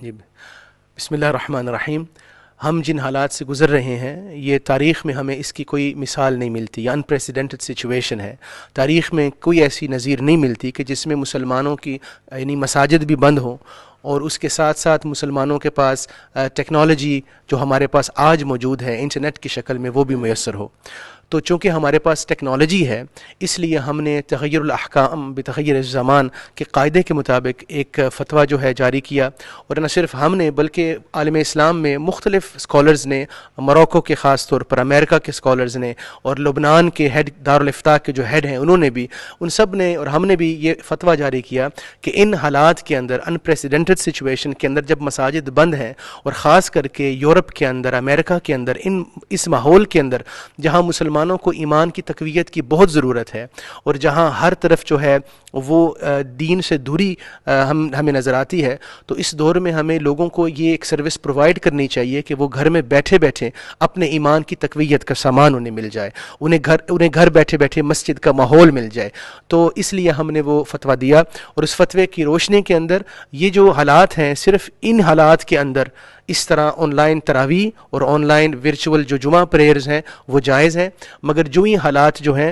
जी रहीम हम जिन हालात से गुज़र रहे हैं ये तारीख़ में हमें इसकी कोई मिसाल नहीं मिलती अनप्रेसिडेंटेड सिचुएशन है तारीख़ में कोई ऐसी नज़ीर नहीं मिलती कि जिसमें मुसलमानों की यानी मसाजिद भी बंद हों और उसके साथ साथ मुसलमानों के पास टेक्नोलॉजी जो हमारे पास आज मौजूद है इंटरनेट की शक्ल में वो भी मैसर हो तो चूँकि हमारे पास टेक्नोलॉजी है इसलिए हमने तगैरकाम बतहैर ज़मान के कायदे के मुताबिक एक फ़तवा जो है जारी किया और न सिर्फ हमने बल्कि आलम इस्लाम में मुख्तलिफ़ स्कॉलर्स ने मरक़ो के ख़ास तौर पर अमेरिका के स्कॉलर्स ने और लबनान के हेड दारफ्ता के जो हेड हैं उन्होंने भी उन सब ने और हमने भी ये फतवा जारी किया कि इन हालात के अंदर अनप्रेसिडेंटेड सिचुएशन के अंदर जब मसाजिद बंद हैं और ख़ास करके यूरोप के अंदर अमेरिका के अंदर इन इस माहौल के अंदर जहाँ मुसलमान मुसलमानों को ईमान की तकवीत की बहुत ज़रूरत है और जहाँ हर तरफ जो है वो दीन से दूरी हम हमें नज़र आती है तो इस दौर में हमें लोगों को ये एक सर्विस प्रोवाइड करनी चाहिए कि वो घर में बैठे बैठे अपने ईमान की तकवीत का सामान उन्हें मिल जाए उन्हें घर उन्हें घर बैठे बैठे मस्जिद का माहौल मिल जाए तो इसलिए हमने वो फतवा दिया और उस फतवे की रोशनी के अंदर ये जो हालात हैं सिर्फ इन हालात के अंदर इस तरह ऑनलाइन तरावी और ऑनलाइन वर्चुअल जो जुमा प्रेयर्स हैं वो जायज़ हैं मगर जो ही हालात जो हैं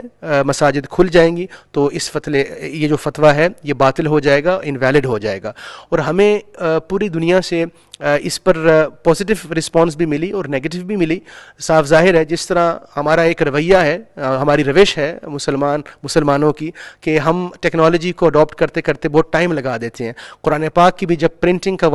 मसाजिद खुल जाएंगी तो इस फतले ये जो फतवा है ये बातिल हो जाएगा इनवैलिड हो जाएगा और हमें पूरी दुनिया से इस पर पॉजिटिव रिस्पांस भी मिली और नेगेटिव भी मिली साफ जाहिर है जिस तरह हमारा एक रवैया है हमारी रविश है मुसलमान मुसलमानों की कि हम टेक्नोलॉजी को अडॉप्ट करते करते बहुत टाइम लगा देते हैं कुरान पाक की भी जब प्रिंटिंग का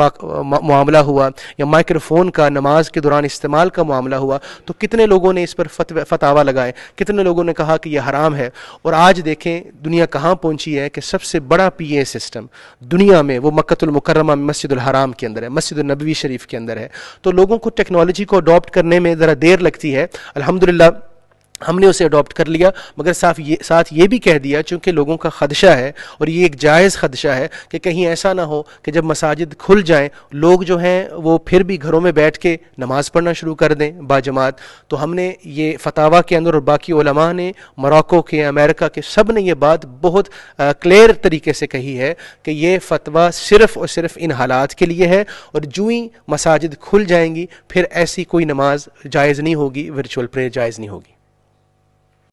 मामला हुआ या माइक्रोफोन का नमाज के दौरान इस्तेमाल का मामला हुआ तो कितने लोगों ने इस पर फतावा लगाए कितने लोगों ने कहा कि यह हराम है और आज देखें दुनिया कहाँ पहुंची है कि सबसे बड़ा पी ए सिस्टम दुनिया में वो मक्तुलमकरमा मस्जिद हराम के अंदर है मस्जिद नबी शरीफ के अंदर है तो लोगों को टेक्नोलॉजी को अडोप्ट करने में ज़रा देर लगती है अलहमदिल्ला हमने उसे अडॉप्ट कर लिया मगर साफ ये साथ ये भी कह दिया चूँकि लोगों का खदशा है और ये एक जायज़ खदशा है कि कहीं ऐसा ना हो कि जब मसाजिद खुल जाएं लोग जो हैं वो फिर भी घरों में बैठ के नमाज़ पढ़ना शुरू कर दें बाजमात तो हमने ये फतावा के अंदर और बाकी ओलमा ने मोरको के अमेरिका के सब ने यह बात बहुत क्लियर तरीके से कही है कि ये फतवा सिर्फ़ और सिर्फ इन हालात के लिए है और जूँ ही मसाजिद खुल जाएंगी फिर ऐसी कोई नमाज जायज़ नहीं होगी वर्चुअल प्रेयर जायज़ नहीं होगी